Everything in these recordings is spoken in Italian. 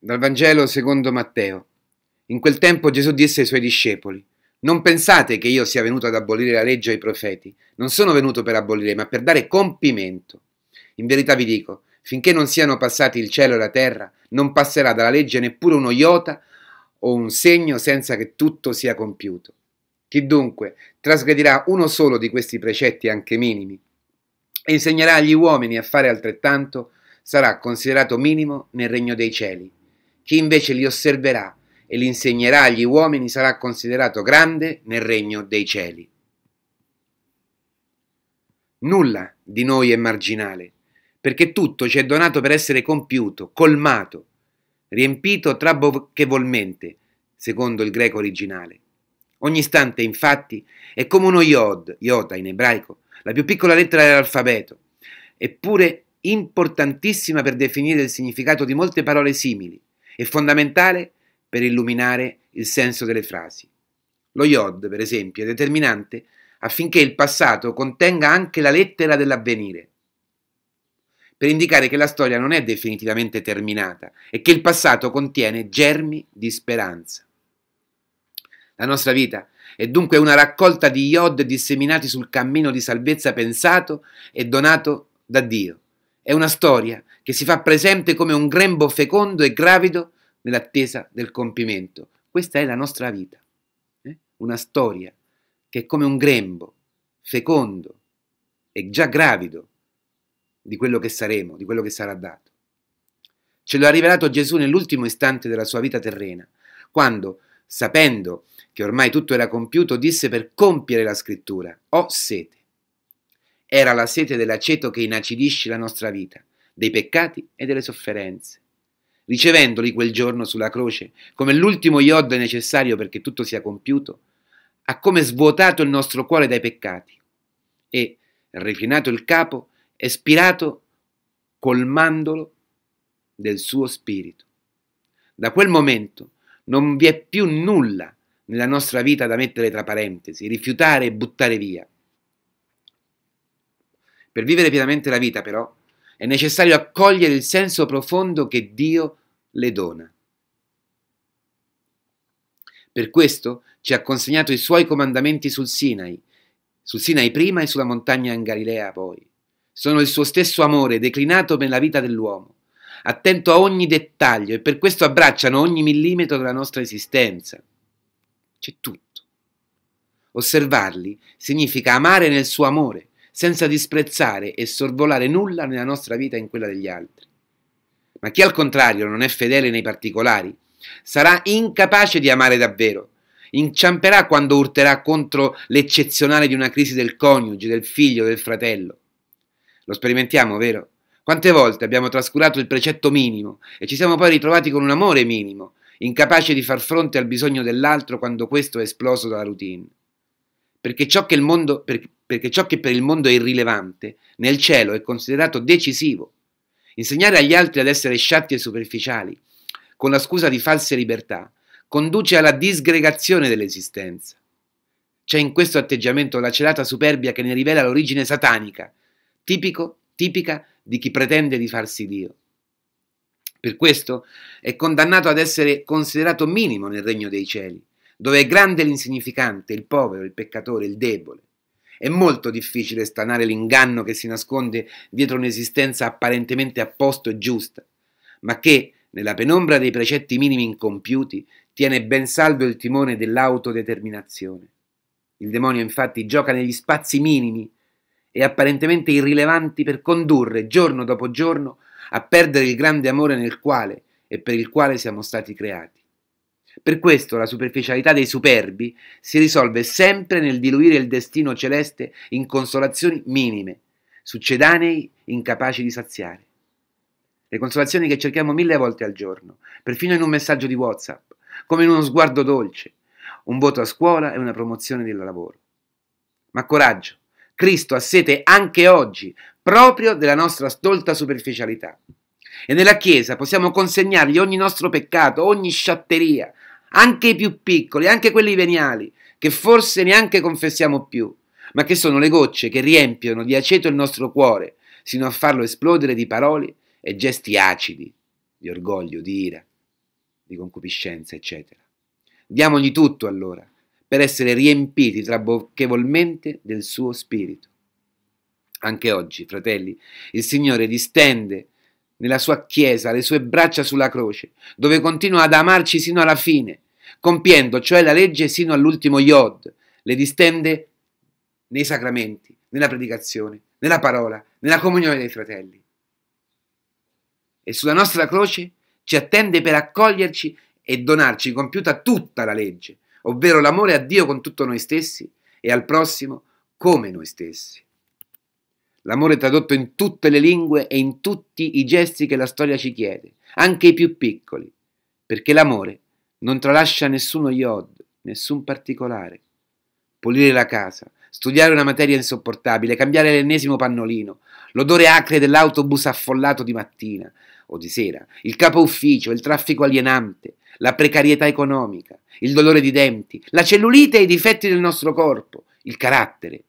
Dal Vangelo secondo Matteo. In quel tempo Gesù disse ai suoi discepoli, Non pensate che io sia venuto ad abolire la legge ai profeti, non sono venuto per abolire, ma per dare compimento. In verità vi dico, finché non siano passati il cielo e la terra, non passerà dalla legge neppure uno iota o un segno senza che tutto sia compiuto. Chi dunque trasgredirà uno solo di questi precetti anche minimi e insegnerà agli uomini a fare altrettanto, sarà considerato minimo nel regno dei cieli. Chi invece li osserverà e li insegnerà agli uomini sarà considerato grande nel regno dei cieli. Nulla di noi è marginale, perché tutto ci è donato per essere compiuto, colmato, riempito trabocchevolmente, secondo il greco originale. Ogni istante, infatti, è come uno iod, iota in ebraico, la più piccola lettera dell'alfabeto, eppure importantissima per definire il significato di molte parole simili, è fondamentale per illuminare il senso delle frasi. Lo yod, per esempio, è determinante affinché il passato contenga anche la lettera dell'avvenire, per indicare che la storia non è definitivamente terminata e che il passato contiene germi di speranza. La nostra vita è dunque una raccolta di yod disseminati sul cammino di salvezza pensato e donato da Dio. È una storia che si fa presente come un grembo fecondo e gravido nell'attesa del compimento. Questa è la nostra vita, eh? una storia che è come un grembo fecondo e già gravido di quello che saremo, di quello che sarà dato. Ce lo ha rivelato Gesù nell'ultimo istante della sua vita terrena, quando, sapendo che ormai tutto era compiuto, disse per compiere la scrittura, ho sete. Era la sete dell'aceto che inacidisce la nostra vita, dei peccati e delle sofferenze, ricevendoli quel giorno sulla croce come l'ultimo iod necessario perché tutto sia compiuto, ha come svuotato il nostro cuore dai peccati e, reclinato il capo, espirato colmandolo del suo spirito. Da quel momento non vi è più nulla nella nostra vita da mettere tra parentesi, rifiutare e buttare via. Per vivere pienamente la vita, però, è necessario accogliere il senso profondo che Dio le dona. Per questo ci ha consegnato i suoi comandamenti sul Sinai, sul Sinai prima e sulla montagna in Galilea poi. Sono il suo stesso amore declinato nella vita dell'uomo, attento a ogni dettaglio e per questo abbracciano ogni millimetro della nostra esistenza. C'è tutto. Osservarli significa amare nel suo amore, senza disprezzare e sorvolare nulla nella nostra vita e in quella degli altri. Ma chi al contrario non è fedele nei particolari, sarà incapace di amare davvero. Inciamperà quando urterà contro l'eccezionale di una crisi del coniuge, del figlio, del fratello. Lo sperimentiamo, vero? Quante volte abbiamo trascurato il precetto minimo e ci siamo poi ritrovati con un amore minimo, incapace di far fronte al bisogno dell'altro quando questo è esploso dalla routine perché ciò, mondo, perché, perché ciò che per il mondo è irrilevante, nel cielo è considerato decisivo. Insegnare agli altri ad essere sciatti e superficiali, con la scusa di false libertà, conduce alla disgregazione dell'esistenza. C'è in questo atteggiamento la celata superbia che ne rivela l'origine satanica, tipico, tipica di chi pretende di farsi Dio. Per questo è condannato ad essere considerato minimo nel regno dei cieli, dove è grande l'insignificante, il povero, il peccatore, il debole. È molto difficile stanare l'inganno che si nasconde dietro un'esistenza apparentemente a posto e giusta, ma che, nella penombra dei precetti minimi incompiuti, tiene ben saldo il timone dell'autodeterminazione. Il demonio infatti gioca negli spazi minimi e apparentemente irrilevanti per condurre giorno dopo giorno a perdere il grande amore nel quale e per il quale siamo stati creati. Per questo la superficialità dei superbi si risolve sempre nel diluire il destino celeste in consolazioni minime, succedanei incapaci di saziare. Le consolazioni che cerchiamo mille volte al giorno, perfino in un messaggio di WhatsApp, come in uno sguardo dolce, un voto a scuola e una promozione del lavoro. Ma coraggio, Cristo ha sete anche oggi, proprio della nostra stolta superficialità. E nella Chiesa possiamo consegnargli ogni nostro peccato, ogni sciatteria, anche i più piccoli, anche quelli veniali, che forse neanche confessiamo più, ma che sono le gocce che riempiono di aceto il nostro cuore, sino a farlo esplodere di parole e gesti acidi, di orgoglio, di ira, di concupiscenza, eccetera. Diamogli tutto allora, per essere riempiti trabocchevolmente del suo spirito. Anche oggi, fratelli, il Signore distende nella sua chiesa le sue braccia sulla croce, dove continua ad amarci sino alla fine, compiendo cioè la legge sino all'ultimo Yod, le distende nei sacramenti, nella predicazione, nella parola, nella comunione dei fratelli. E sulla nostra croce ci attende per accoglierci e donarci compiuta tutta la legge, ovvero l'amore a Dio con tutto noi stessi e al prossimo come noi stessi. L'amore tradotto in tutte le lingue e in tutti i gesti che la storia ci chiede, anche i più piccoli, perché l'amore non tralascia nessuno iod, nessun particolare. Pulire la casa, studiare una materia insopportabile, cambiare l'ennesimo pannolino, l'odore acre dell'autobus affollato di mattina o di sera, il capo ufficio, il traffico alienante, la precarietà economica, il dolore di denti, la cellulite e i difetti del nostro corpo, il carattere,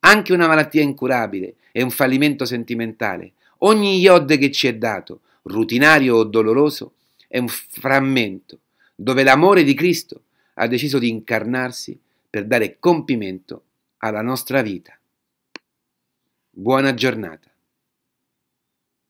anche una malattia incurabile è un fallimento sentimentale. Ogni iod che ci è dato, rutinario o doloroso, è un frammento dove l'amore di Cristo ha deciso di incarnarsi per dare compimento alla nostra vita. Buona giornata.